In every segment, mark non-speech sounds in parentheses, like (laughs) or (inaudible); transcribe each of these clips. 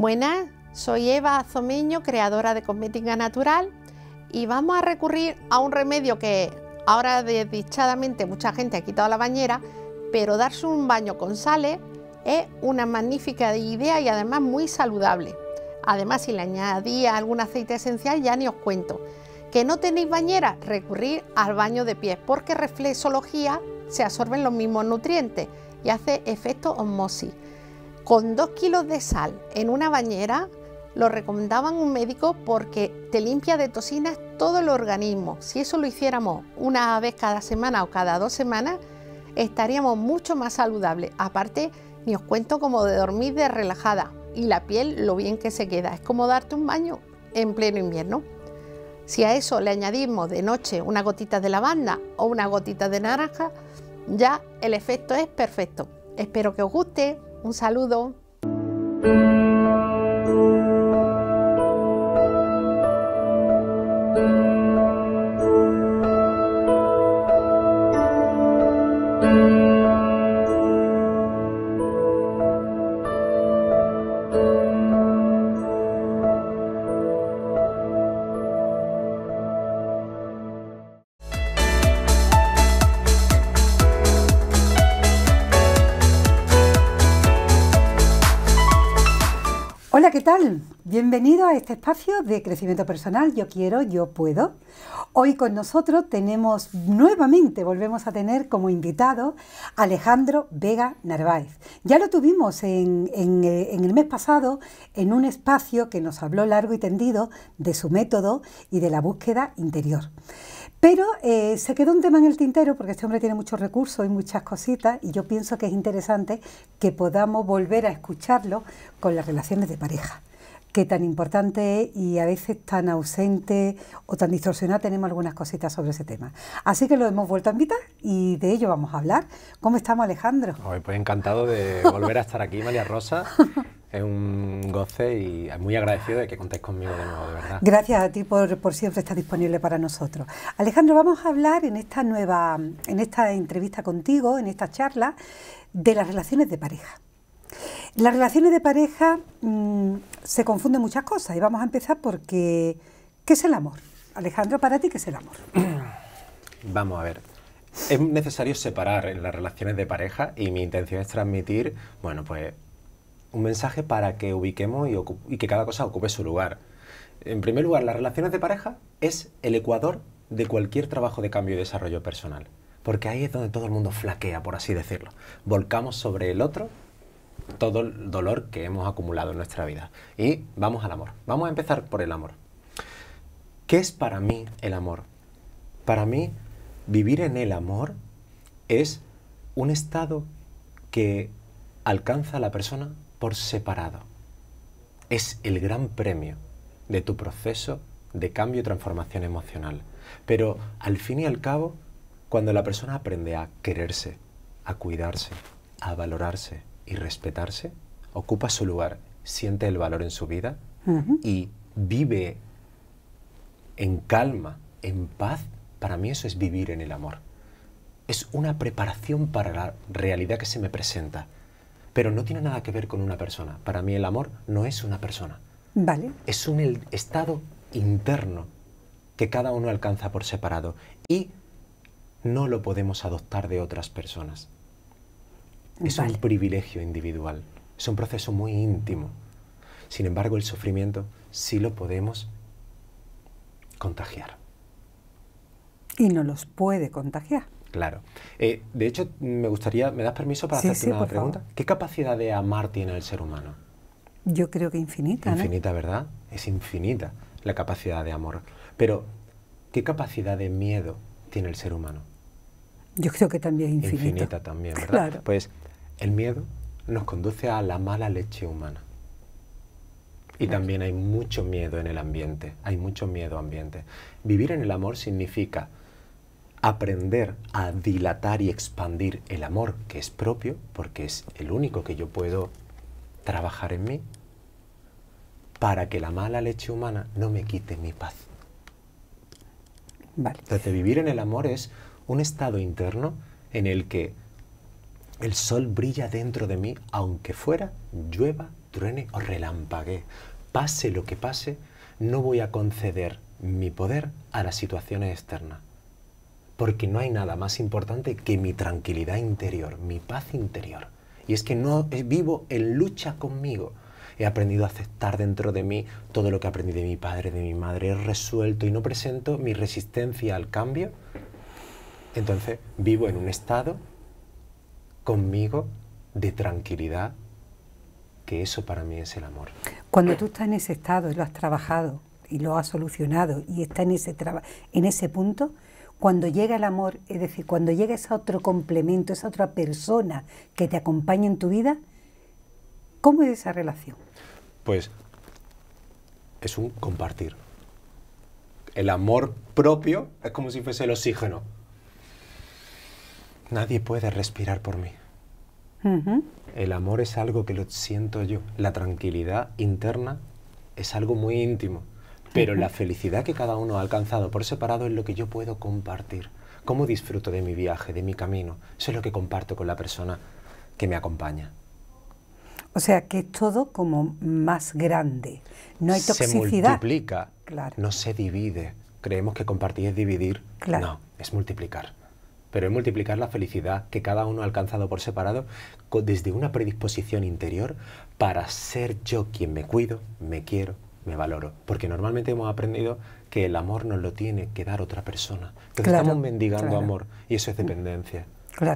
Buenas, soy Eva Azomeño, creadora de Cosmética Natural y vamos a recurrir a un remedio que ahora desdichadamente mucha gente ha quitado la bañera, pero darse un baño con sales es una magnífica idea y además muy saludable. Además, si le añadía algún aceite esencial ya ni os cuento. Que no tenéis bañera, recurrir al baño de pies porque reflexología se absorben los mismos nutrientes y hace efecto osmosis. Con 2 kilos de sal en una bañera lo recomendaban un médico porque te limpia de toxinas todo el organismo. Si eso lo hiciéramos una vez cada semana o cada dos semanas, estaríamos mucho más saludables. Aparte, ni os cuento como de dormir de relajada y la piel lo bien que se queda. Es como darte un baño en pleno invierno. Si a eso le añadimos de noche una gotita de lavanda o una gotita de naranja, ya el efecto es perfecto. Espero que os guste. Un saludo. tal? Bienvenido a este espacio de crecimiento personal Yo quiero, yo puedo. Hoy con nosotros tenemos nuevamente, volvemos a tener como invitado Alejandro Vega Narváez. Ya lo tuvimos en, en eh, el mes pasado en un espacio que nos habló largo y tendido de su método y de la búsqueda interior. Pero eh, se quedó un tema en el tintero porque este hombre tiene muchos recursos y muchas cositas y yo pienso que es interesante que podamos volver a escucharlo con las relaciones de pareja, que tan importante es y a veces tan ausente o tan distorsionada tenemos algunas cositas sobre ese tema. Así que lo hemos vuelto a invitar y de ello vamos a hablar. ¿Cómo estamos Alejandro? Pues encantado de volver a estar aquí, María Rosa. (laughs) Es un goce y muy agradecido de que contéis conmigo de nuevo, de verdad. Gracias a ti por, siempre estar disponible para nosotros. Alejandro, vamos a hablar en esta nueva, en esta entrevista contigo, en esta charla, de las relaciones de pareja. Las relaciones de pareja mm, se confunden muchas cosas y vamos a empezar porque, ¿qué es el amor? Alejandro, para ti, ¿qué es el amor? (clears throat) vamos a ver es necesario separar en las relaciones de pareja y mi intención es transmitir, bueno, pues un mensaje para que ubiquemos y, que cada cosa ocupe su lugar. En primer lugar, las relaciones de pareja es el ecuador de cualquier trabajo de cambio y desarrollo personal, porque ahí es donde todo el mundo flaquea, por así decirlo. Volcamos sobre el otro todo el dolor que hemos acumulado en nuestra vida. Y vamos al amor. Vamos a empezar por el amor. ¿Qué es para mí el amor? Para mí, vivir en el amor es un estado que alcanza a la persona por separado. Es el gran premio de tu proceso de cambio y transformación emocional. Pero al fin y al cabo, cuando la persona aprende a quererse, a cuidarse, a valorarse y respetarse, ocupa su lugar, siente el valor en su vida y vive en calma, en paz, para mí eso es vivir en el amor. Es una preparación para la realidad que se me presenta pero no tiene nada que ver con una persona. Para mí el amor no es una persona. Vale. Es un estado interno que cada uno alcanza por separado y no lo podemos adoptar de otras personas. Es un privilegio individual, es un proceso muy íntimo. Sin embargo, el sufrimiento sí lo podemos contagiar. Y no los puede contagiar. Claro. Eh, de hecho, me gustaría, ¿me das permiso para hacerte una pregunta? ¿Qué capacidad de amar tiene el ser humano? Yo creo que infinita. Infinita, ¿verdad? Es infinita la capacidad de amor. Pero, ¿qué capacidad de miedo tiene el ser humano? Yo creo que también infinita. Infinita también, ¿verdad? Pues el miedo nos conduce a la mala leche humana. Y también hay mucho miedo en el ambiente, hay mucho miedo ambiente. Vivir en el amor significa aprender a dilatar y expandir el amor que es propio, porque es el único que yo puedo trabajar en mí, para que la mala leche humana no me quite mi paz. Entonces, vivir en el amor es un estado interno en el que el sol brilla dentro de mí, aunque fuera llueva, truene o relampague, Pase lo que pase, no voy a conceder mi poder a las situaciones externas porque no hay nada más importante que mi tranquilidad interior, mi paz interior. Y es que no eh, vivo en lucha conmigo. He aprendido a aceptar dentro de mí todo lo que aprendí de mi padre, de mi madre. He resuelto y no presento mi resistencia al cambio. Entonces vivo en un estado conmigo de tranquilidad, que eso para mí es el amor. Cuando tú estás en ese estado y lo has trabajado y lo has solucionado y estás en ese, en ese punto, cuando llega el amor, es decir, cuando llega ese otro complemento, esa otra persona que te acompaña en tu vida, ¿cómo es esa relación? Pues es un compartir. El amor propio es como si fuese el oxígeno. Nadie puede respirar por mí. El amor es algo que lo siento yo. La tranquilidad interna es algo muy íntimo. Pero la felicidad que cada uno ha alcanzado por separado es lo que yo puedo compartir. Cómo disfruto de mi viaje, de mi camino. Eso es lo que comparto con la persona que me acompaña. O sea que es todo como más grande. No hay toxicidad. Se multiplica, no se divide. Creemos que compartir es dividir. No, es multiplicar. Pero es multiplicar la felicidad que cada uno ha alcanzado por separado desde una predisposición interior para ser yo quien me cuido, me quiero, me valoro. Porque normalmente hemos aprendido que el amor nos lo tiene que dar otra persona. Entonces estamos mendigando amor y eso es mm. dependencia.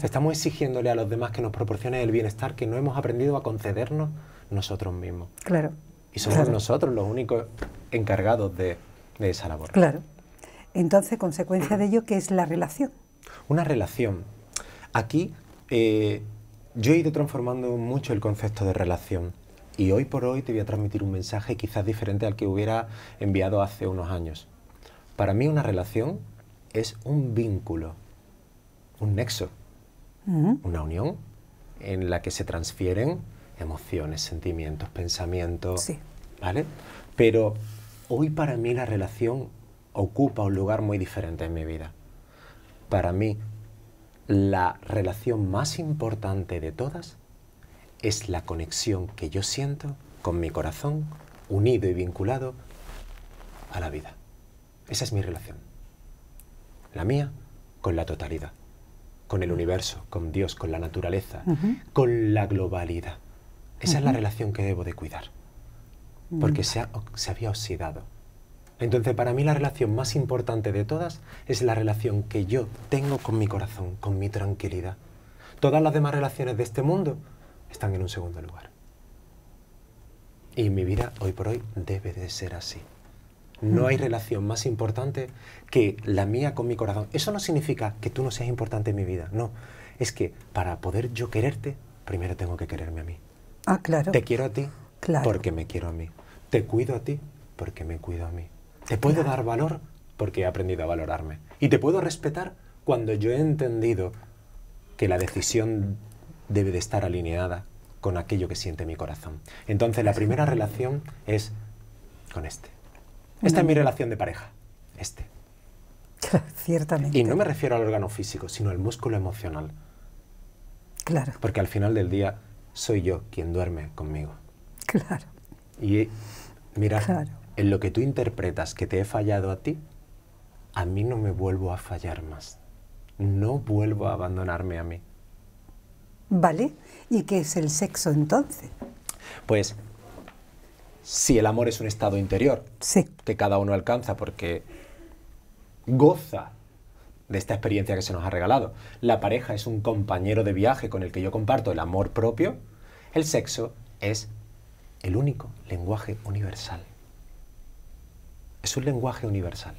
Estamos exigiéndole a los demás que nos proporcione el bienestar que no hemos aprendido a concedernos nosotros mismos. Claro. Y somos nosotros los únicos encargados de, esa labor. Claro. Entonces, consecuencia de ello, ¿qué es la relación? Una relación. Aquí eh, yo he ido transformando mucho el concepto de relación. Y hoy por hoy te voy a transmitir un mensaje quizás diferente al que hubiera enviado hace unos años. Para mí una relación es un vínculo, un nexo, una unión en la que se transfieren emociones, sentimientos, pensamientos, ¿vale? Pero hoy para mí la relación ocupa un lugar muy diferente en mi vida. Para mí la relación más importante de todas es la conexión que yo siento con mi corazón unido y vinculado a la vida. Esa es mi relación. La mía con la totalidad, con el universo, con Dios, con la naturaleza, con la globalidad. Esa es la relación que debo de cuidar, mm. porque se había oxidado. Entonces, para mí la relación más importante de todas es la relación que yo tengo con mi corazón, con mi tranquilidad. Todas las demás relaciones de este mundo están en un segundo lugar. Y mi vida hoy por hoy debe de ser así. No hay mm. relación más importante que la mía con mi corazón. Eso no significa que tú no seas importante en mi vida, no. Es que para poder yo quererte, primero tengo que quererme a mí. Ah, claro. Te quiero a ti porque me quiero a mí. Te cuido a ti porque me cuido a mí. Te puedo dar valor porque he aprendido a valorarme. Y te puedo respetar cuando yo he entendido que la decisión debe de estar alineada con aquello que siente mi corazón. Entonces la primera relación es con este. Esta es mi relación de pareja, este. (laughs) ciertamente. Y no me refiero al órgano físico, sino al músculo emocional. Claro. Porque al final del día soy yo quien duerme conmigo. Claro. Y mira, en lo que tú interpretas que te he fallado a ti, a mí no me vuelvo a fallar más. No vuelvo a abandonarme a mí. Vale. ¿Y qué es el sexo entonces? Pues si el amor es un estado interior que cada uno alcanza porque goza de esta experiencia que se nos ha regalado. La pareja es un compañero de viaje con el que yo comparto el amor propio. El sexo es el único lenguaje universal. Es un lenguaje universal.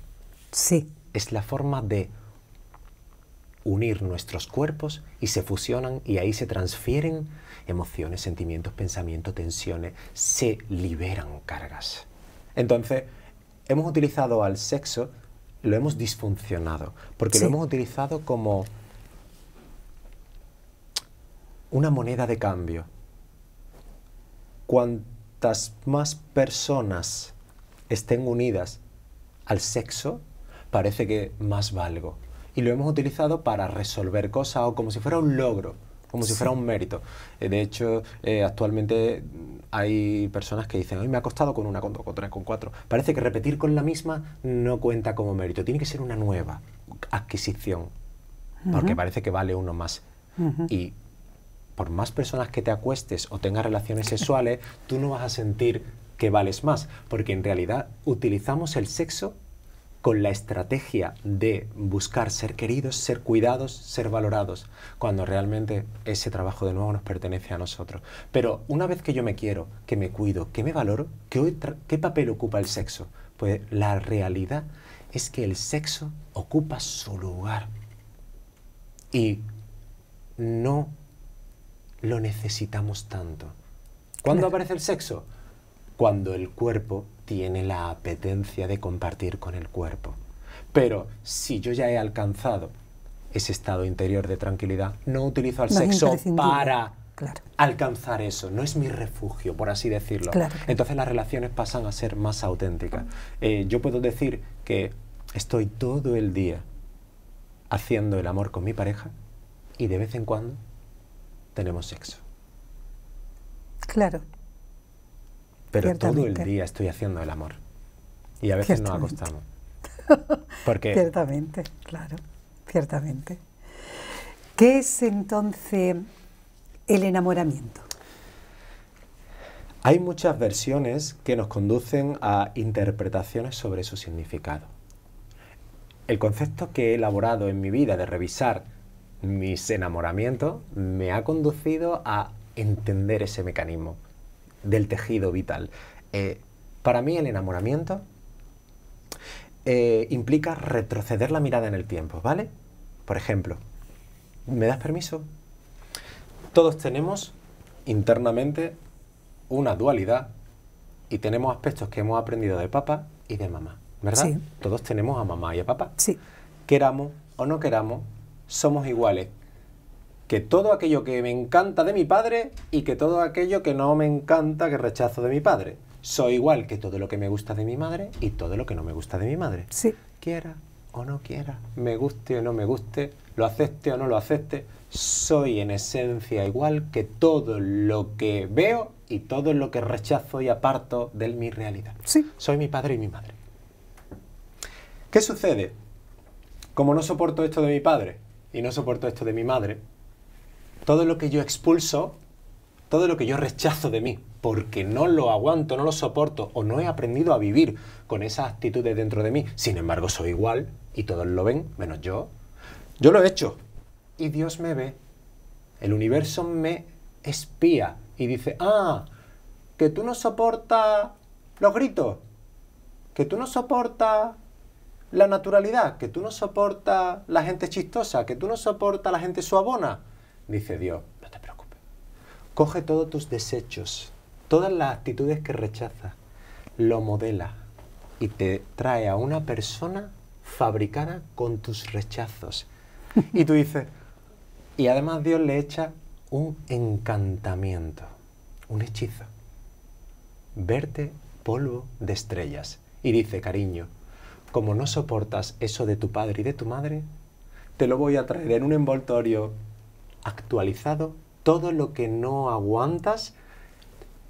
Sí. Es la forma de unir nuestros cuerpos y se fusionan y ahí se transfieren emociones, sentimientos, pensamientos, tensiones, se liberan cargas. Entonces, hemos utilizado al sexo, lo hemos disfuncionado, porque lo hemos utilizado como una moneda de cambio. Cuantas más personas estén unidas al sexo, parece que más valgo y lo hemos utilizado para resolver cosas o como si fuera un logro como si fuera un mérito. Eh, de hecho, eh, actualmente hay personas que dicen, hoy me ha costado con una, con dos, con tres, con cuatro. Parece que repetir con la misma no cuenta como mérito, tiene que ser una nueva adquisición, porque parece que vale uno más. Y por más personas que te acuestes o tengas relaciones sexuales, tú no vas a sentir que vales más, porque en realidad utilizamos el sexo con la estrategia de buscar ser queridos, ser cuidados, ser valorados, cuando realmente ese trabajo de nuevo nos pertenece a nosotros. Pero una vez que yo me quiero, que me cuido, que me valoro, ¿qué, papel ocupa el sexo? Pues la realidad es que el sexo ocupa su lugar y no lo necesitamos tanto. ¿Cuándo aparece el sexo? Cuando el cuerpo tiene la apetencia de compartir con el cuerpo. Pero si yo ya he alcanzado ese estado interior de tranquilidad, no utilizo al sexo para alcanzar eso. No es mi refugio, por así decirlo. Entonces las relaciones pasan a ser más auténticas. Eh, yo puedo decir que estoy todo el día haciendo el amor con mi pareja y de vez en cuando tenemos sexo. Claro. Pero todo el día estoy haciendo el amor. Y a veces nos acostamos. (laughs) Porque... Ciertamente, claro, ciertamente. ¿Qué es entonces el enamoramiento? Hay muchas versiones que nos conducen a interpretaciones sobre su significado. El concepto que he elaborado en mi vida de revisar mis enamoramientos me ha conducido a entender ese mecanismo del tejido vital. Eh, para mí el enamoramiento eh, implica retroceder la mirada en el tiempo, ¿vale? Por ejemplo, ¿me das permiso? Todos tenemos internamente una dualidad y tenemos aspectos que hemos aprendido de papá y de mamá, ¿verdad? Todos tenemos a mamá y a papá. Sí. Queramos o no queramos, somos iguales que todo aquello que me encanta de mi padre y que todo aquello que no me encanta, que rechazo de mi padre. Soy igual que todo lo que me gusta de mi madre y todo lo que no me gusta de mi madre. Sí. Quiera o no quiera, me guste o no me guste, lo acepte o no lo acepte, soy en esencia igual que todo lo que veo y todo lo que rechazo y aparto de mi realidad. Sí. Soy mi padre y mi madre. ¿Qué sucede? Como no soporto esto de mi padre y no soporto esto de mi madre, todo lo que yo expulso, todo lo que yo rechazo de mí, porque no lo aguanto, no lo soporto o no he aprendido a vivir con esas actitudes dentro de mí. Sin embargo, soy igual y todos lo ven, menos yo. Yo lo he hecho. Y Dios me ve. El universo me espía y dice, ah, que tú no soportas los gritos, que tú no soportas la naturalidad, que tú no soportas la gente chistosa, que tú no soportas la gente suabona dice Dios, no te preocupes. Coge todos tus desechos, todas las actitudes que rechazas, lo modela y te trae a una persona fabricada con tus rechazos. (laughs) Y tú dices, y además Dios le echa un encantamiento, un hechizo. Verte polvo de estrellas. Y dice, cariño, como no soportas eso de tu padre y de tu madre, te lo voy a traer en un envoltorio actualizado todo lo que no aguantas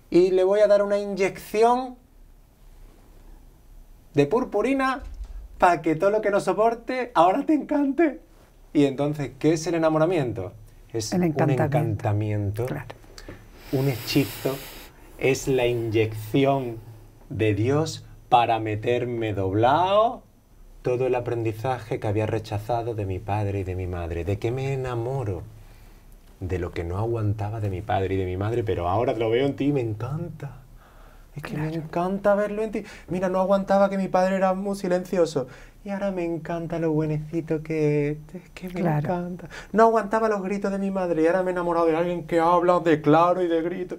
y le voy a dar una inyección de purpurina para que todo lo que no soporte ahora te encante. Y entonces, ¿qué es el enamoramiento? Es un encantamiento, un hechizo, es la inyección de Dios para meterme doblado todo el aprendizaje que había rechazado de mi padre y de mi madre. ¿De qué me enamoro? de lo que no aguantaba de mi padre y de mi madre, pero ahora lo veo en ti y me encanta. Es que me encanta verlo en ti. Mira, no aguantaba que mi padre era muy silencioso. Y ahora me encanta lo buenecito que es. que me encanta. No aguantaba los gritos de mi madre. Y ahora me he enamorado de alguien que habla de claro y de grito.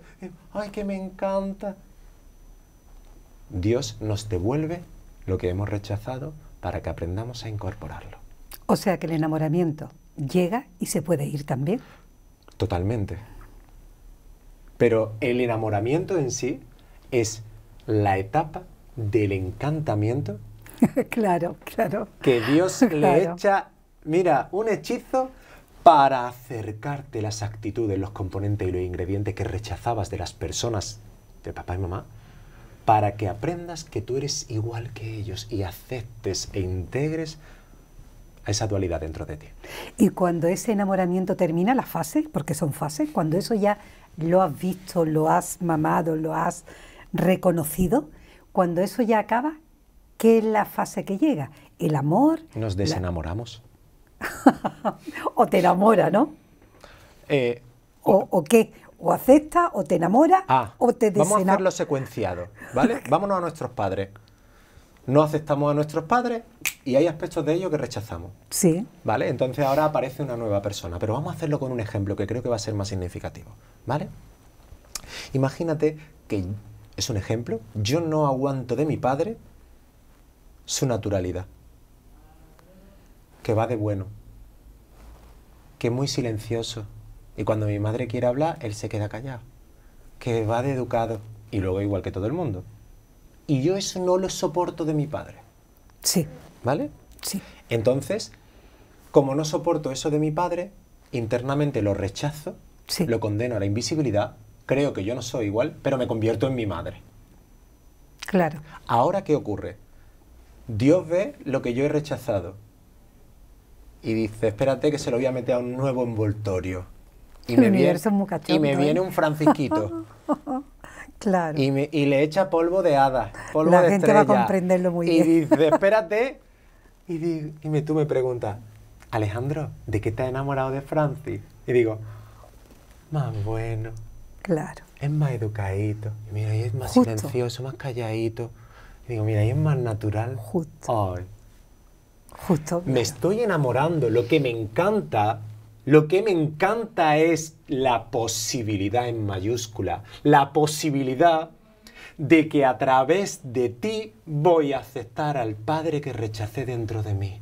Ay, que me encanta. Dios nos devuelve lo que hemos rechazado para que aprendamos a incorporarlo. O sea que el enamoramiento llega y se puede ir también. Totalmente. Pero el enamoramiento en sí es la etapa del encantamiento. (laughs) claro, claro. Que Dios le echa, mira, un hechizo para acercarte las actitudes, los componentes y los ingredientes que rechazabas de las personas, de papá y mamá, para que aprendas que tú eres igual que ellos y aceptes e integres esa dualidad dentro de ti. Y cuando ese enamoramiento termina, las fases, porque son fases, cuando eso ya lo has visto, lo has mamado, lo has reconocido, cuando eso ya acaba, ¿qué es la fase que llega? El amor. Nos desenamoramos. (laughs) o te enamora, ¿no? Eh, o, o, qué? ¿O acepta, o te enamora, ah, o te desenamora? Vamos a hacerlo secuenciado, ¿vale? (laughs) Vámonos a nuestros padres no aceptamos a nuestros padres y hay aspectos de ellos que rechazamos. Sí. ¿Vale? Entonces ahora aparece una nueva persona, pero vamos a hacerlo con un ejemplo que creo que va a ser más significativo. ¿Vale? Imagínate que, es un ejemplo, yo no aguanto de mi padre su naturalidad, que va de bueno, que es muy silencioso y cuando mi madre quiere hablar, él se queda callado, que va de educado y luego igual que todo el mundo. Y yo eso no lo soporto de mi padre. Sí. ¿Vale? Sí. Entonces, como no soporto eso de mi padre, internamente lo rechazo, lo condeno a la invisibilidad, creo que yo no soy igual, pero me convierto en mi madre. Claro. Ahora, ¿qué ocurre? Dios ve lo que yo he rechazado y dice, espérate que se lo voy a meter a un nuevo envoltorio. Y, me, viene, y me ¿eh? viene un francisquito. (laughs) Claro. Y, le echa polvo de hadas, polvo La gente va a comprenderlo muy bien. (laughs) Y dice, espérate. y, me, tú me preguntas, Alejandro, ¿de qué te has enamorado de Francis? Y digo, más bueno. Claro. Es más educadito. mira, y es más silencioso, más calladito. digo, mira, y es más natural. Justo. Justo. Me estoy enamorando. Lo que me encanta lo que me encanta es la posibilidad en mayúscula, la posibilidad de que a través de ti voy a aceptar al Padre que rechacé dentro de mí.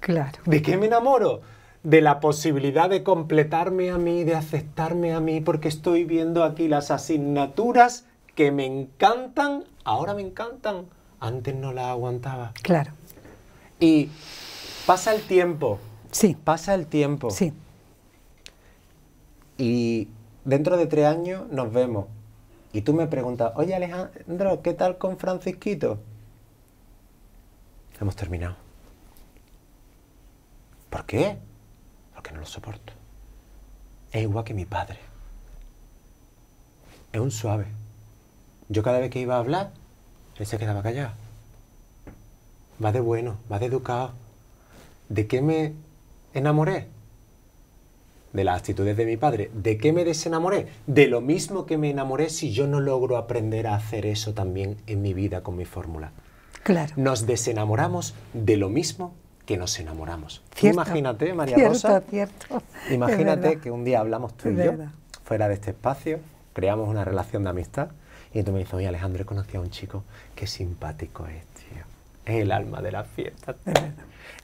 Claro. ¿De qué me enamoro? De la posibilidad de completarme a mí, de aceptarme a mí, porque estoy viendo aquí las asignaturas que me encantan, ahora me encantan, antes no las aguantaba. Claro. Y pasa el tiempo. Sí. Pasa el tiempo. Sí y dentro de tres años nos vemos. Y tú me preguntas, oye Alejandro, ¿qué tal con Francisquito? Hemos terminado. ¿Por qué? Porque no lo soporto. Es igual que mi padre. Es un suave. Yo cada vez que iba a hablar, él se quedaba callado. Va de bueno, va de educado. ¿De qué me enamoré? de las actitudes de mi padre. ¿De qué me desenamoré? De lo mismo que me enamoré si yo no logro aprender a hacer eso también en mi vida con mi fórmula. Claro. Nos desenamoramos de lo mismo que nos enamoramos. Cierto, imagínate, María Rosa. Cierto, imagínate que un día hablamos tú y yo, fuera de este espacio, creamos una relación de amistad y tú me dices, oye Alejandro, he conocido a un chico, qué simpático es el alma de la fiesta.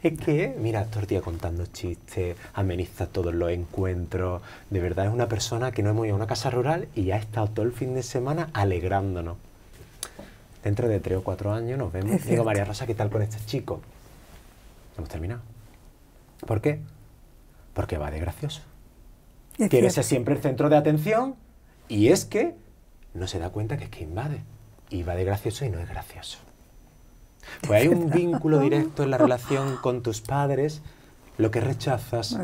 Es que, mira, todo el día contando chistes, ameniza todos los encuentros. De verdad es una persona que no hemos ido a una casa rural y ya ha estado todo el fin de semana alegrándonos. Dentro de tres o cuatro años nos vemos. Digo, María Rosa, ¿qué tal con este chico? Hemos terminado. ¿Por qué? Porque va de gracioso. Quiere ser siempre el centro de atención y es que no se da cuenta que es que invade. Y va de gracioso y no es gracioso. Pues hay un (laughs) vínculo directo en la relación con tus padres, lo que rechazas,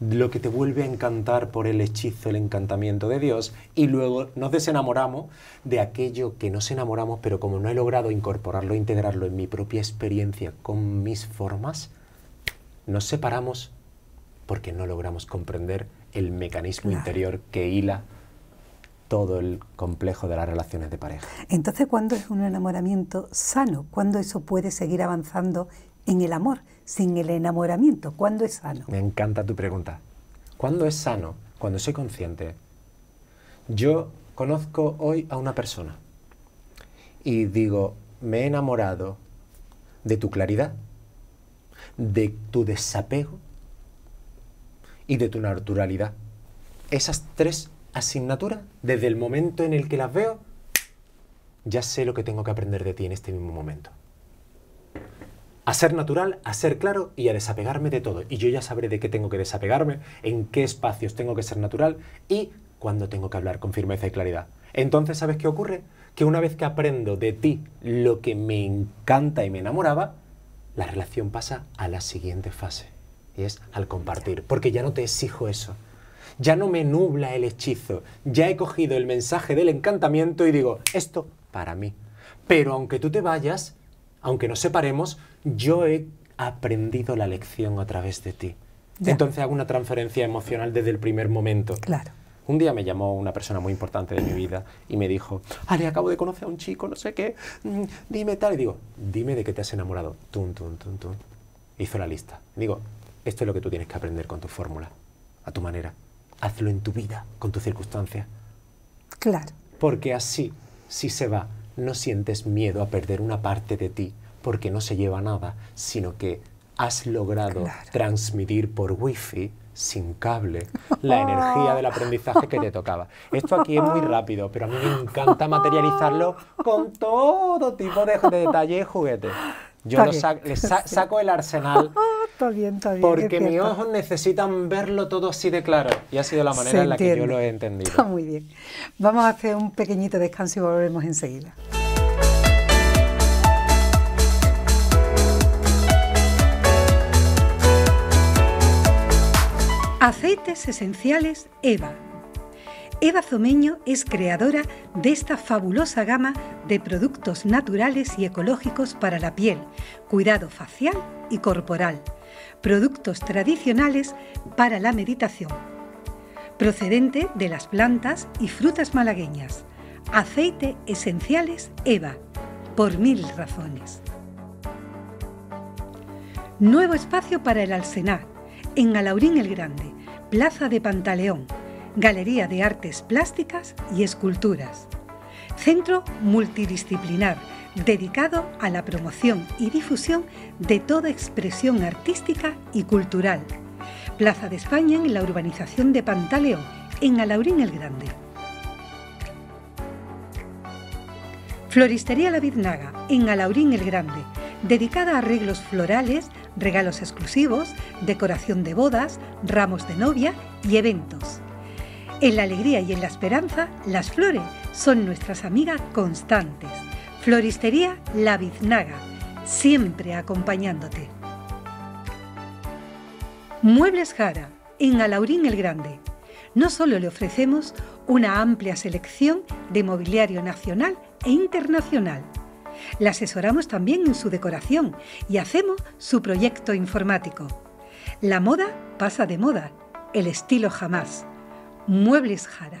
lo que te vuelve a encantar por el hechizo, el encantamiento de Dios, y luego nos desenamoramos de aquello que nos enamoramos, pero como no he logrado incorporarlo, integrarlo en mi propia experiencia con mis formas, nos separamos porque no logramos comprender el mecanismo interior que hila todo el complejo de las relaciones de pareja. Entonces, ¿cuándo es un enamoramiento sano? ¿Cuándo eso puede seguir avanzando en el amor, sin el enamoramiento? ¿Cuándo es sano? Me encanta tu pregunta. ¿Cuándo es sano? Cuando soy consciente. Yo conozco hoy a una persona y digo, me he enamorado de tu claridad, de tu desapego y de tu naturalidad. Esas tres asignatura, desde el momento en el que las veo, ya sé lo que tengo que aprender de ti en este mismo momento. A ser natural, a ser claro y a desapegarme de todo. Y yo ya sabré de qué tengo que desapegarme, en qué espacios tengo que ser natural y cuándo tengo que hablar con firmeza y claridad. Entonces, ¿sabes qué ocurre? Que una vez que aprendo de ti lo que me encanta y me enamoraba, la relación pasa a la siguiente fase. Y es al compartir. Porque ya no te exijo eso ya no me nubla el hechizo, ya he cogido el mensaje del encantamiento y digo, esto para mí. Pero aunque tú te vayas, aunque nos separemos, yo he aprendido la lección a través de ti. Entonces hago una transferencia emocional desde el primer momento. Claro. Un día me llamó una persona muy importante de mi vida y me dijo, Ale, acabo de conocer a un chico, no sé qué, mm, dime tal. Y digo, dime de qué te has enamorado. Tun, tun, tun, tun. Hizo la lista. digo, esto es lo que tú tienes que aprender con tu fórmula, a tu manera hazlo en tu vida, con tu circunstancia. Claro. Porque así, si se va, no sientes miedo a perder una parte de ti, porque no se lleva nada, sino que has logrado transmitir por wifi sin cable la energía del aprendizaje que te tocaba. Esto aquí es muy rápido, pero a mí me encanta materializarlo con todo tipo de, detalle y juguetes. Yo les (laughs) saco el arsenal. (laughs) está bien, está bien, porque mis ojos necesitan verlo todo así de claro. Y ha sido la manera en la que yo lo he entendido. Está muy bien. Vamos a hacer un pequeñito descanso y volvemos enseguida. Aceites esenciales EVA Eva Zomeño es creadora de esta fabulosa gama de productos naturales y ecológicos para la piel, cuidado facial y corporal, productos tradicionales para la meditación, procedente de las plantas y frutas malagueñas, aceite esenciales Eva, por mil razones. Nuevo espacio para el Alsenar, en Alaurín el Grande, Plaza de Pantaleón Galería de Artes Plásticas y Esculturas. Centro multidisciplinar dedicado a la promoción y difusión de toda expresión artística y cultural. Plaza de España en la urbanización de Pantaleón, en Alaurín el Grande. Floristería La Viznaga, en Alaurín el Grande, dedicada a arreglos florales, regalos exclusivos, decoración de bodas, ramos de novia y eventos. En la alegría y en la esperanza, las flores son nuestras amigas constantes. Floristería La Biznaga, siempre acompañándote. Muebles Jara, en Alaurín el Grande. No solo le ofrecemos una amplia selección de mobiliario nacional e internacional, la asesoramos también en su decoración y hacemos su proyecto informático. La moda pasa de moda, el estilo jamás. Muebles Jara.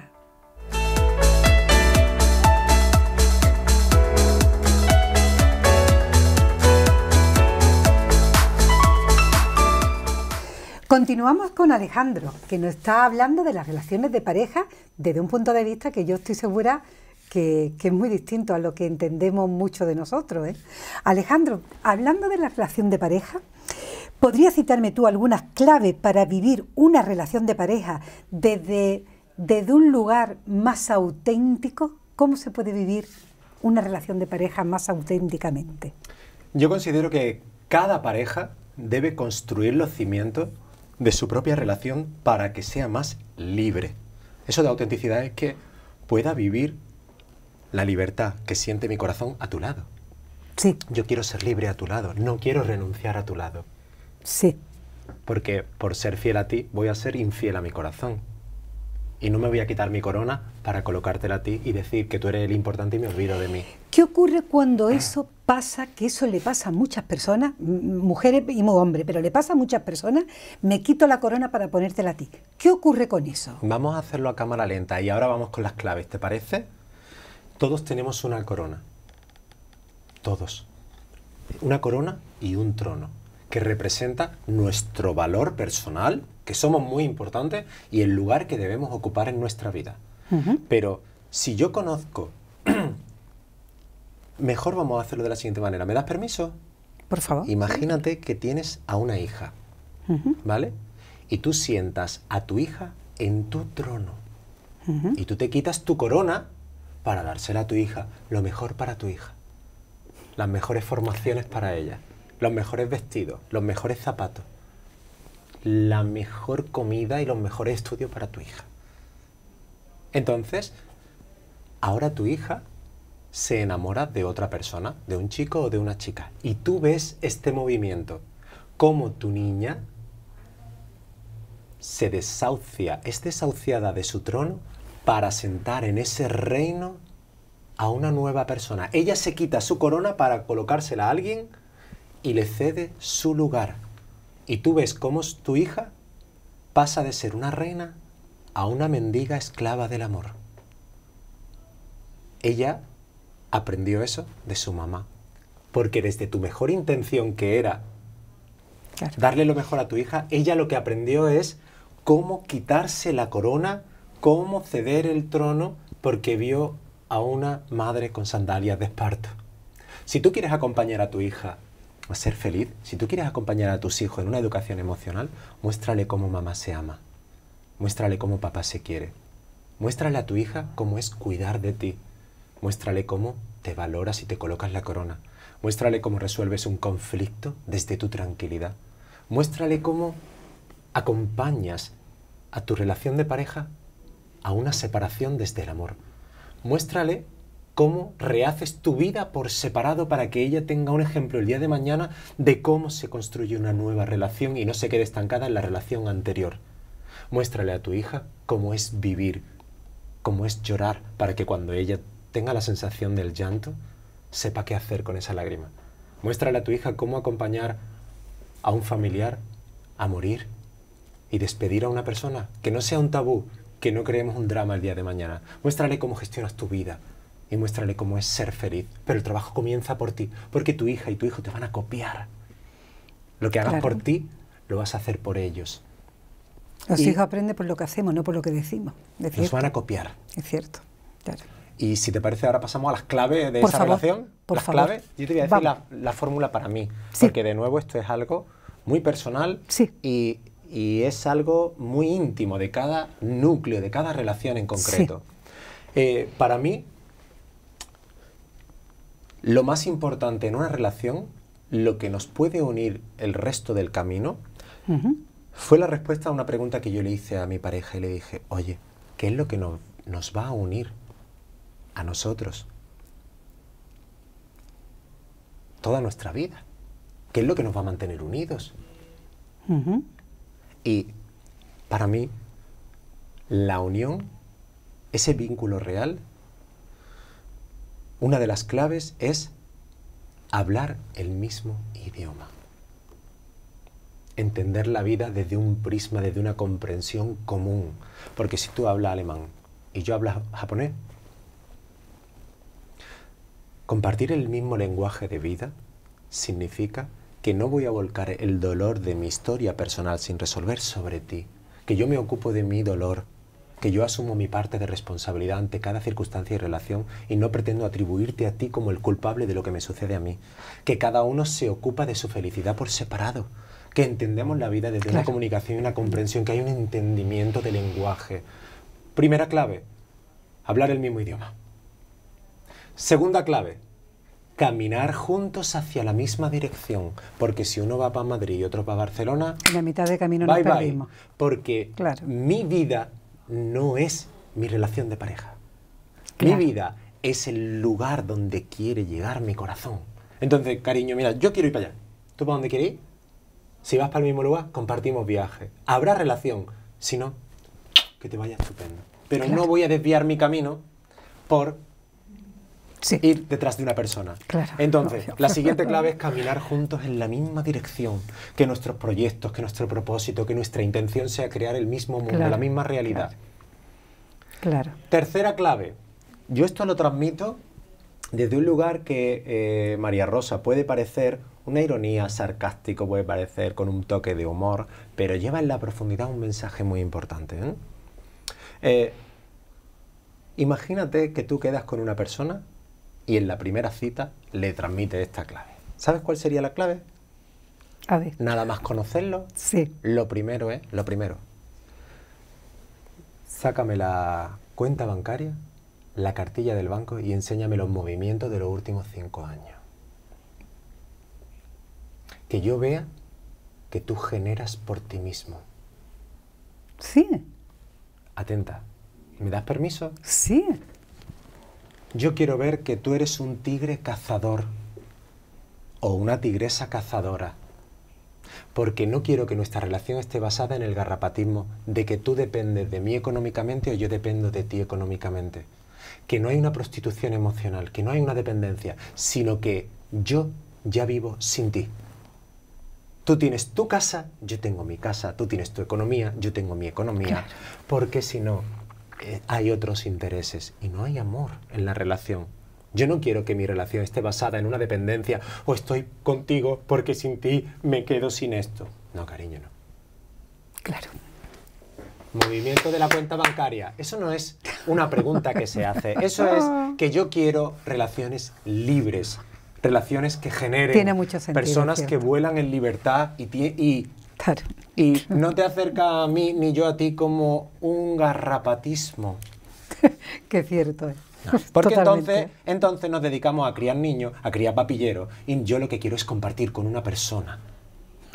Continuamos con Alejandro, que nos está hablando de las relaciones de pareja desde un punto de vista que yo estoy segura que, es muy distinto a lo que entendemos muchos de nosotros. ¿eh? Alejandro, hablando de la relación de pareja, ¿Podrías citarme tú algunas claves para vivir una relación de pareja desde, desde un lugar más auténtico? ¿Cómo se puede vivir una relación de pareja más auténticamente? Yo considero que cada pareja debe construir los cimientos de su propia relación para que sea más libre. Eso de autenticidad es que pueda vivir la libertad que siente mi corazón a tu lado. Sí. Yo quiero ser libre a tu lado, no quiero renunciar a tu lado. Sí. Porque por ser fiel a ti voy a ser infiel a mi corazón. Y no me voy a quitar mi corona para colocártela a ti y decir que tú eres el importante y me olvido de mí. ¿Qué ocurre cuando eso pasa, que eso le pasa a muchas personas, mujeres y hombres, pero le pasa a muchas personas, me quito la corona para ponértela a ti? ¿Qué ocurre con eso? Vamos a hacerlo a cámara lenta y ahora vamos con las claves, ¿te parece? Todos tenemos una corona. Todos. Una corona y un trono que representa nuestro valor personal, que somos muy importantes, y el lugar que debemos ocupar en nuestra vida. Pero si yo conozco, (clears throat) mejor vamos a hacerlo de la siguiente manera. ¿Me das permiso? Por favor. Imagínate que tienes a una hija, ¿vale? Y tú sientas a tu hija en tu trono. Y tú te quitas tu corona para dársela a tu hija, lo mejor para tu hija, las mejores formaciones para ella los mejores vestidos, los mejores zapatos, la mejor comida y los mejores estudios para tu hija. Entonces, ahora tu hija se enamora de otra persona, de un chico o de una chica, y tú ves este movimiento, Como tu niña se desahucia, es desahuciada de su trono para sentar en ese reino a una nueva persona. Ella se quita su corona para colocársela a alguien y le cede su lugar. Y tú ves cómo tu hija pasa de ser una reina a una mendiga esclava del amor. Ella aprendió eso de su mamá, porque desde tu mejor intención que era darle lo mejor a tu hija, ella lo que aprendió es cómo quitarse la corona, cómo ceder el trono, porque vio a una madre con sandalias de esparto. Si tú quieres acompañar a tu hija ser feliz. Si tú quieres acompañar a tus hijos en una educación emocional, muéstrale cómo mamá se ama. Muéstrale cómo papá se quiere. Muéstrale a tu hija cómo es cuidar de ti. Muéstrale cómo te valoras y te colocas la corona. Muéstrale cómo resuelves un conflicto desde tu tranquilidad. Muéstrale cómo acompañas a tu relación de pareja a una separación desde el amor. Muéstrale cómo rehaces tu vida por separado para que ella tenga un ejemplo el día de mañana de cómo se construye una nueva relación y no se quede estancada en la relación anterior. Muéstrale a tu hija cómo es vivir, cómo es llorar, para que cuando ella tenga la sensación del llanto, sepa qué hacer con esa lágrima. Muéstrale a tu hija cómo acompañar a un familiar a morir y despedir a una persona, que no sea un tabú, que no creemos un drama el día de mañana. Muéstrale cómo gestionas tu vida, y muéstrale cómo es ser feliz. Pero el trabajo comienza por ti, porque tu hija y tu hijo te van a copiar. Lo que hagas por ti, lo vas a hacer por ellos. Los hijos aprenden por lo que hacemos, no por lo que decimos. nos van a copiar. Es cierto, Y si te parece, ahora pasamos a las claves de esa relación. Por las favor. claves. Yo te voy a decir la, fórmula para mí, porque de nuevo esto es algo muy personal sí. y, y, es algo muy íntimo de cada núcleo, de cada relación en concreto. Eh, para mí, lo más importante en una relación, lo que nos puede unir el resto del camino, fue la respuesta a una pregunta que yo le hice a mi pareja y le dije, oye, ¿qué es lo que nos va a unir a nosotros? Toda nuestra vida. ¿Qué es lo que nos va a mantener unidos? Y para mí, la unión, ese vínculo real, una de las claves es hablar el mismo idioma. Entender la vida desde un prisma, desde una comprensión común. Porque si tú hablas alemán y yo hablo japonés, compartir el mismo lenguaje de vida significa que no voy a volcar el dolor de mi historia personal sin resolver sobre ti, que yo me ocupo de mi dolor, que yo asumo mi parte de responsabilidad ante cada circunstancia y relación y no pretendo atribuirte a ti como el culpable de lo que me sucede a mí, que cada uno se ocupa de su felicidad por separado, que entendemos la vida desde una comunicación y una comprensión, que hay un entendimiento de lenguaje. Primera clave, hablar el mismo idioma. Segunda clave, caminar juntos hacia la misma dirección, porque si uno va para Madrid y otro para Barcelona, en la mitad de camino nos perdimos. porque mi vida no es mi relación de pareja. Mi vida es el lugar donde quiere llegar mi corazón. Entonces, cariño, mira, yo quiero ir para allá. ¿Tú para dónde quieres ir? Si vas para el mismo lugar, compartimos viaje. Habrá relación. Si no, que te vaya estupendo. Pero no voy a desviar mi camino por ir detrás de una persona. Entonces, la siguiente (laughs) clave es caminar juntos en la misma dirección, que nuestros proyectos, que nuestro propósito, que nuestra intención sea crear el mismo mundo, la misma realidad. Claro. Tercera clave. Yo esto lo transmito desde un lugar que, eh, María Rosa, puede parecer una ironía, sarcástico, puede parecer con un toque de humor, pero lleva en la profundidad un mensaje muy importante. ¿eh? Eh, imagínate que tú quedas con una persona y en la primera cita le transmite esta clave. ¿Sabes cuál sería la clave? A ver. Nada más conocerlo. Sí. Lo primero es, lo primero. Sácame la cuenta bancaria, la cartilla del banco y enséñame los movimientos de los últimos cinco años. Que yo vea que tú generas por ti mismo. Sí. Atenta. ¿Me das permiso? Sí. Yo quiero ver que tú eres un tigre cazador o una tigresa cazadora, porque no quiero que nuestra relación esté basada en el garrapatismo de que tú dependes de mí económicamente o yo dependo de ti económicamente, que no hay una prostitución emocional, que no hay una dependencia, sino que yo ya vivo sin ti. Tú tienes tu casa, yo tengo mi casa, tú tienes tu economía, yo tengo mi economía, porque si no, hay otros intereses y no hay amor en la relación. Yo no quiero que mi relación esté basada en una dependencia o oh, estoy contigo porque sin ti me quedo sin esto. No, cariño, no. Claro. Movimiento de la cuenta bancaria. Eso no es una pregunta que se hace. Eso es (laughs) que yo quiero relaciones libres, relaciones que generen personas que vuelan en libertad y, y y no te acerca a mí ni yo a ti como un garrapatismo. (laughs) Qué cierto porque entonces, entonces nos dedicamos a criar niños, a criar papilleros, y yo lo que quiero es compartir con una persona.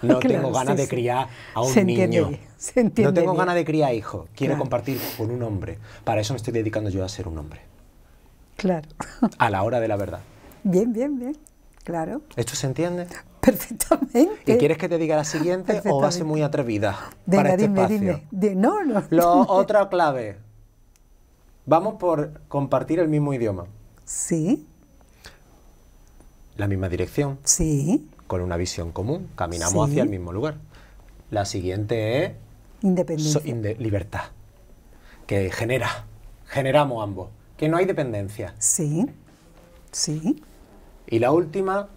No tengo ganas de criar a un niño. no tengo ganas de criar hijo. Quiero compartir con un hombre. Para eso me estoy dedicando yo a ser un hombre. Claro. A la hora de la verdad. (laughs) Bien, bien, bien. Claro. ¿Esto se entiende? Perfectamente. ¿Y quieres que te diga la siguiente o va a ser muy atrevida? para este espacio? De, no, no. (laughs) otra clave. Vamos por compartir el mismo idioma. Sí. La misma dirección. Sí. Con una visión común. Caminamos hacia el mismo lugar. La siguiente es. Independencia. libertad. Que genera. Generamos ambos. Que no hay dependencia. Sí. Sí. Y la última,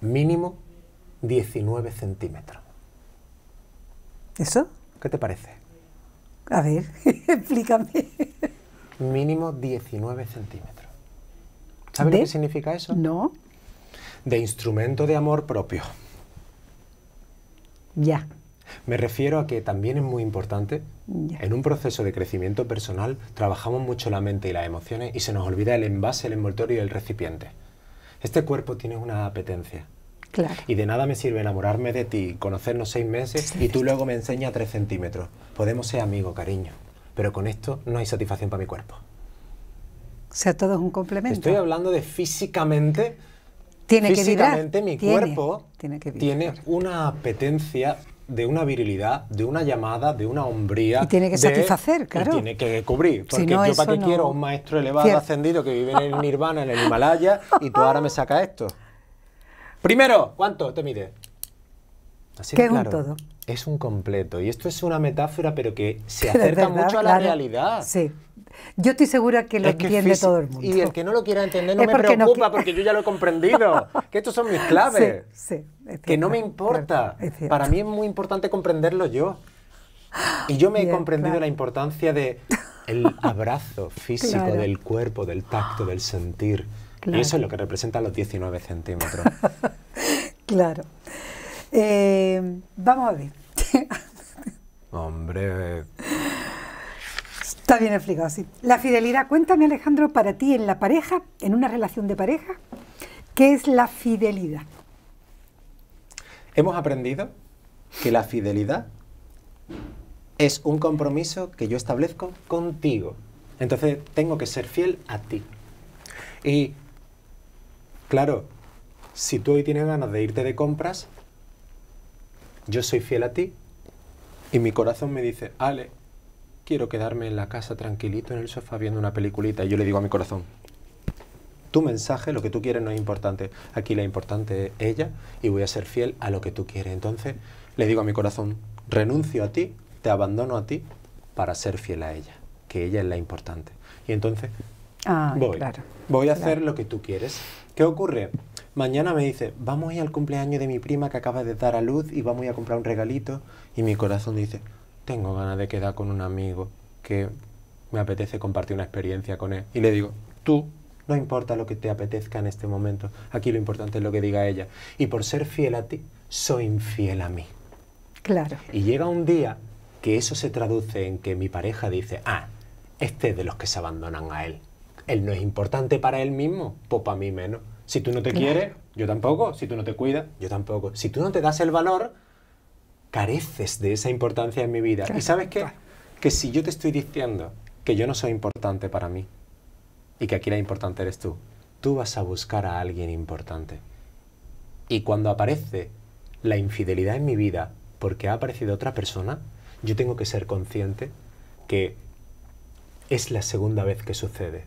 mínimo 19 centímetros. ¿Eso? ¿Qué te parece? A ver, (laughs) explícame. Mínimo 19 centímetros. ¿Sabes qué significa eso? No. De instrumento de amor propio. Ya. Me refiero a que también es muy importante, en un proceso de crecimiento personal, trabajamos mucho la mente y las emociones y se nos olvida el envase, el envoltorio y el recipiente. Este cuerpo tiene una apetencia. Claro. Y de nada me sirve enamorarme de ti, conocernos seis meses y tú luego me enseñas tres centímetros. Podemos ser amigos, cariño, pero con esto no hay satisfacción para mi cuerpo. O sea, todo es un complemento. Estoy hablando de físicamente. Tiene que que Físicamente, mi cuerpo tiene, tiene una apetencia de una virilidad, de una llamada, de una hombría. Y tiene que satisfacer, claro. Y tiene que cubrir. Porque yo para qué quiero un maestro elevado ascendido que vive en el Nirvana, en el Himalaya, y tú ahora me sacas esto. Primero, ¿cuánto te mide? Así que es un todo. Es un completo. Y esto es una metáfora, pero que se (laughs) acerca mucho a la realidad. Sí. Yo estoy segura que lo entiende todo el mundo. Y el que no lo quiera entender no me preocupa porque yo ya lo he (laughs) comprendido. que estos son mis claves. que no me importa. Para mí es muy importante comprenderlo yo. Y yo me he comprendido la importancia de el abrazo (laughs) físico del cuerpo, del tacto, del sentir. Y eso es lo que representa los 19 centímetros. (laughs) claro. Eh, vamos a ver. Hombre. Está bien explicado, sí. La fidelidad, cuéntame Alejandro, para ti en la pareja, en una relación de pareja, ¿qué es la fidelidad? Hemos aprendido que la fidelidad es un compromiso que yo establezco contigo. Entonces tengo que ser fiel a ti. Y claro, si tú hoy tienes ganas de irte de compras, yo soy fiel a ti y mi corazón me dice, Ale, quiero quedarme en la casa tranquilito en el sofá viendo una peliculita. Y yo le digo a mi corazón, tu mensaje, lo que tú quieres no es importante. Aquí la importante es ella y voy a ser fiel a lo que tú quieres. Entonces le digo a mi corazón, renuncio a ti, te abandono a ti para ser fiel a ella, que ella es la importante. Y entonces voy, voy a hacer lo que tú quieres. ¿Qué ocurre? Mañana me dice, vamos a ir al cumpleaños de mi prima que acaba de dar a luz y vamos a ir a comprar un regalito. Y mi corazón dice, tengo ganas de quedar con un amigo que me apetece compartir una experiencia con él. Y le digo, tú, no importa lo que te apetezca en este momento, aquí lo importante es lo que diga ella. Y por ser fiel a ti, soy infiel a mí. Claro. Y llega un día que eso se traduce en que mi pareja dice, ah, este es de los que se abandonan a él. Él no es importante para él mismo, pues para mí menos. Si tú no te quieres, yo tampoco. Si tú no te cuidas, yo tampoco. Si tú no te das el valor, careces de esa importancia en mi vida. ¿Y sabes qué? Que si yo te estoy diciendo que yo no soy importante para mí y que aquí la importante eres tú, tú vas a buscar a alguien importante. Y cuando aparece la infidelidad en mi vida porque ha aparecido otra persona, yo tengo que ser consciente que es la segunda vez que sucede,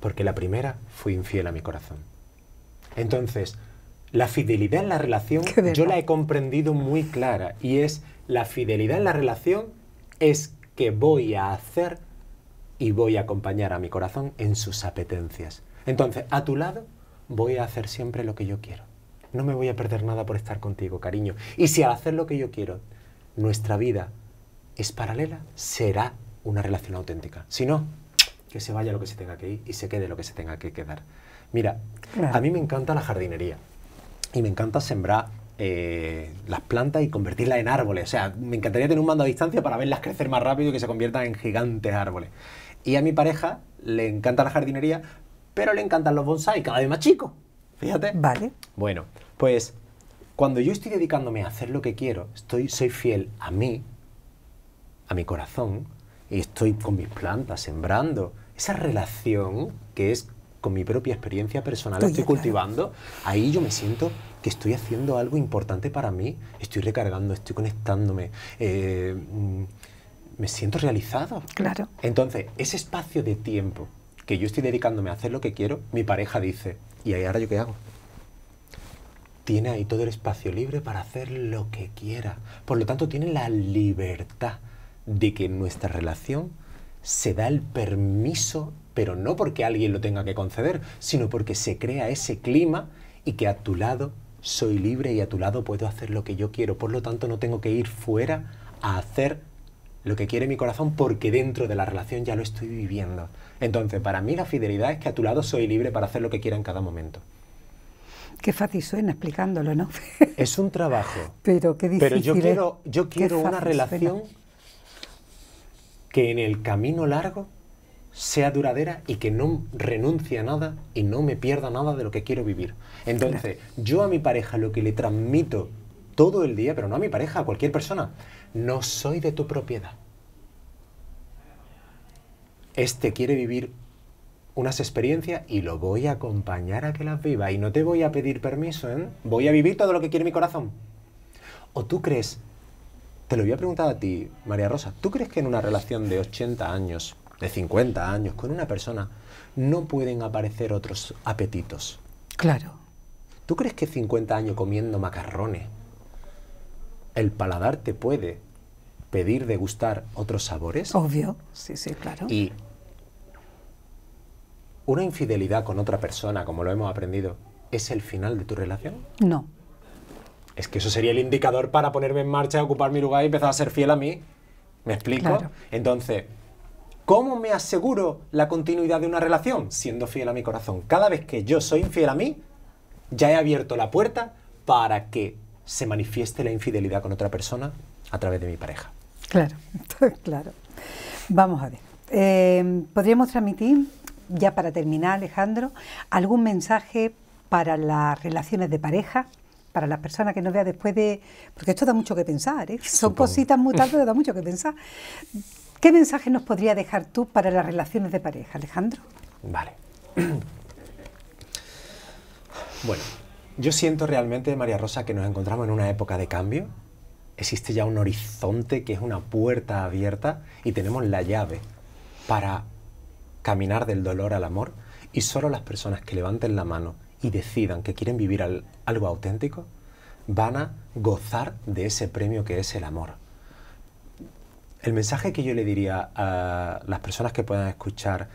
porque la primera fui infiel a mi corazón. Entonces, la fidelidad en la relación yo la he comprendido muy clara y es la fidelidad en la relación es que voy a hacer y voy a acompañar a mi corazón en sus apetencias. Entonces, a tu lado voy a hacer siempre lo que yo quiero. No me voy a perder nada por estar contigo, cariño. Y si al hacer lo que yo quiero, nuestra vida es paralela, será una relación auténtica. Si no, que se vaya lo que se tenga que ir y se quede lo que se tenga que quedar. Mira, a mí me encanta la jardinería y me encanta sembrar eh, las plantas y convertirlas en árboles. O sea, me encantaría tener un mando a distancia para verlas crecer más rápido y que se conviertan en gigantes árboles. Y a mi pareja le encanta la jardinería, pero le encantan los bonsai cada vez más chicos. Fíjate. Vale. Bueno, pues cuando yo estoy dedicándome a hacer lo que quiero, estoy, soy fiel a mí, a mi corazón, y estoy con mis plantas, sembrando. Esa relación que es con mi propia experiencia personal, pues estoy cultivando, ahí yo me siento que estoy haciendo algo importante para mí, estoy recargando, estoy conectándome, eh, mm, me siento realizado. Claro. Entonces, ese espacio de tiempo que yo estoy dedicándome a hacer lo que quiero, mi pareja dice, ¿y ahí ahora yo qué hago? Tiene ahí todo el espacio libre para hacer lo que quiera. Por lo tanto, tiene la libertad de que nuestra relación se da el permiso, pero no porque alguien lo tenga que conceder, sino porque se crea ese clima y que a tu lado soy libre y a tu lado puedo hacer lo que yo quiero. Por lo tanto, no tengo que ir fuera a hacer lo que quiere mi corazón porque dentro de la relación ya lo estoy viviendo. Entonces, para mí la fidelidad es que a tu lado soy libre para hacer lo que quiera en cada momento. Qué fácil suena explicándolo, ¿no? es un trabajo. (laughs) Pero qué difícil. Pero yo quiero, yo quiero una relación que en el camino largo sea duradera y que no renuncie a nada y no me pierda nada de lo que quiero vivir. Entonces, yo a mi pareja lo que le transmito todo el día, pero no a mi pareja, a cualquier persona, no soy de tu propiedad. Este quiere vivir unas experiencias y lo voy a acompañar a que las viva y no te voy a pedir permiso, ¿eh? Voy a vivir todo lo que quiere mi corazón. ¿O tú crees te lo voy a a ti, María Rosa. ¿Tú crees que en una relación de 80 años, de 50 años, con una persona, no pueden aparecer otros apetitos? Claro. ¿Tú crees que 50 años comiendo macarrones, el paladar te puede pedir degustar otros sabores? Obvio, sí, sí, claro. Y una infidelidad con otra persona, como lo hemos aprendido, ¿es el final de tu relación? No es que eso sería el indicador para ponerme en marcha, ocupar mi lugar y empezar a ser fiel a mí. ¿Me explico? Entonces, ¿cómo me aseguro la continuidad de una relación? Siendo fiel a mi corazón. Cada vez que yo soy infiel a mí, ya he abierto la puerta para que se manifieste la infidelidad con otra persona a través de mi pareja. Claro, (laughs) claro. Vamos a ver. Em, ¿Podríamos transmitir, ya para terminar, Alejandro, algún mensaje para las relaciones de pareja? para la persona que nos vea después de... Porque esto da mucho que pensar, ¿eh? Son cositas muy da mucho que pensar. ¿Qué mensaje nos podría dejar tú para las relaciones de pareja, Alejandro? Vale. bueno, yo siento realmente, María Rosa, que nos encontramos en una época de cambio. Existe ya un horizonte que es una puerta abierta y tenemos la llave para caminar del dolor al amor y solo las personas que levanten la mano y decidan que quieren vivir algo auténtico, van a gozar de ese premio que es el amor. El mensaje que yo le diría a las personas que puedan escuchar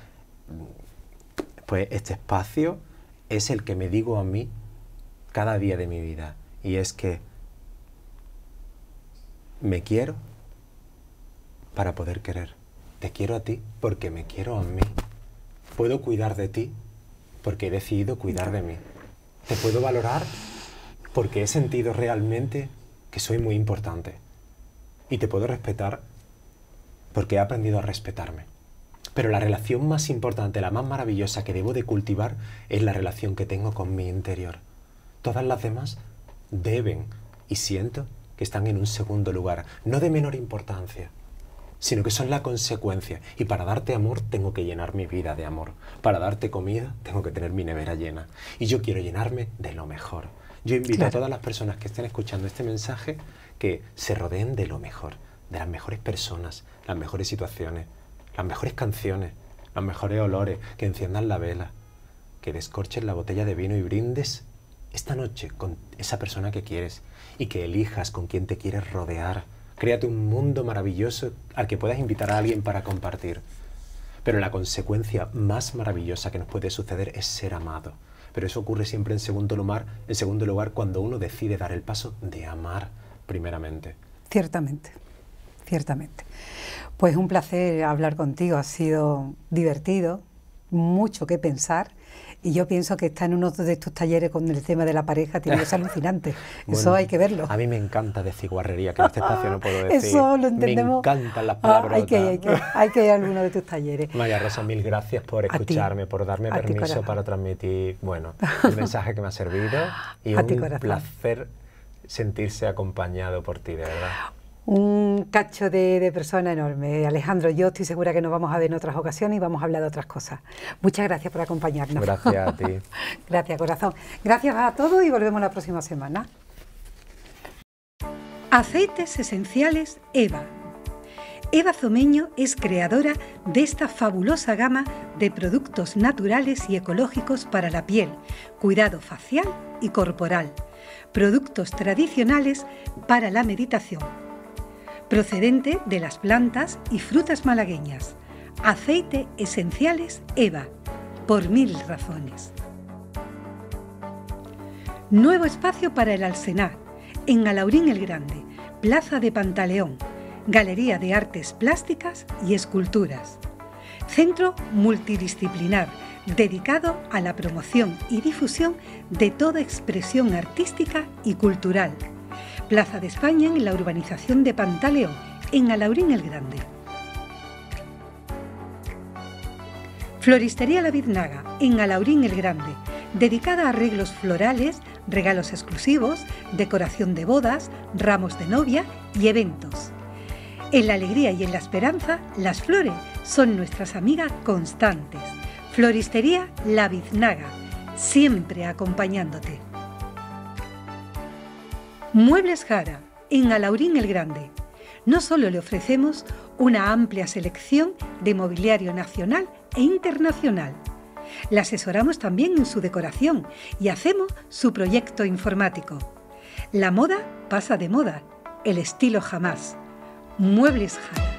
pues, este espacio es el que me digo a mí cada día de mi vida. Y es que me quiero para poder querer. Te quiero a ti porque me quiero a mí. Puedo cuidar de ti porque he decidido cuidar de mí. Te puedo valorar porque he sentido realmente que soy muy importante. Y te puedo respetar porque he aprendido a respetarme. Pero la relación más importante, la más maravillosa que debo de cultivar es la relación que tengo con mi interior. Todas las demás deben y siento que están en un segundo lugar, no de menor importancia, sino que son la consecuencia. Y para darte amor tengo que llenar mi vida de amor. Para darte comida tengo que tener mi nevera llena. Y yo quiero llenarme de lo mejor. Yo invito a todas las personas que estén escuchando este mensaje que se rodeen de lo mejor, de las mejores personas, las mejores situaciones, las mejores canciones, los mejores olores, que enciendan la vela, que descorchen la botella de vino y brindes esta noche con esa persona que quieres y que elijas con quién te quieres rodear Créate un mundo maravilloso al que puedas invitar a alguien para compartir. Pero la consecuencia más maravillosa que nos puede suceder es ser amado. Pero eso ocurre siempre en segundo lugar, en segundo lugar cuando uno decide dar el paso de amar primeramente. Ciertamente, ciertamente. Pues un placer hablar contigo, ha sido divertido, mucho que pensar y yo pienso que está en uno de estos talleres con el tema de la pareja, tiene que (laughs) alucinante. Eso hay que verlo. A mí me encanta decir guarrería, que en este espacio no puedo decir. Eso lo entendemos. Me encantan las ah, palabras. hay, que, hay, que, hay que ir a alguno de tus talleres. María Rosa, mil gracias por escucharme, por darme permiso para transmitir, bueno, el (laughs) mensaje que me ha servido. Y un placer sentirse acompañado por ti, de verdad un cacho de, persona enorme. Alejandro, yo estoy segura que nos vamos a ver en otras ocasiones y vamos a hablar de otras cosas. Muchas gracias por acompañarnos. Gracias a ti. (laughs) gracias, corazón. Gracias a todos y volvemos la próxima semana. Aceites esenciales EVA. Eva Zomeño es creadora de esta fabulosa gama de productos naturales y ecológicos para la piel, cuidado facial y corporal, productos tradicionales para la meditación procedente de las plantas y frutas malagueñas. Aceite esenciales EVA, por mil razones. Nuevo espacio para el alsenat en Alaurín el Grande, Plaza de Pantaleón, Galería de Artes Plásticas y Esculturas. Centro multidisciplinar dedicado a la promoción y difusión de toda expresión artística y cultural Plaza de España en la urbanización de Pantaleo, en Alaurín el Grande. Floristería La Viznaga, en Alaurín el Grande, dedicada a arreglos florales, regalos exclusivos, decoración de bodas, ramos de novia y eventos. En la alegría y en la esperanza, las flores son nuestras amigas constantes. Floristería La Viznaga, siempre acompañándote. Muebles Jara, en Alaurín el Grande. No solo le ofrecemos una amplia selección de mobiliario nacional e internacional, le asesoramos también en su decoración y hacemos su proyecto informático. La moda pasa de moda, el estilo jamás. Muebles Jara.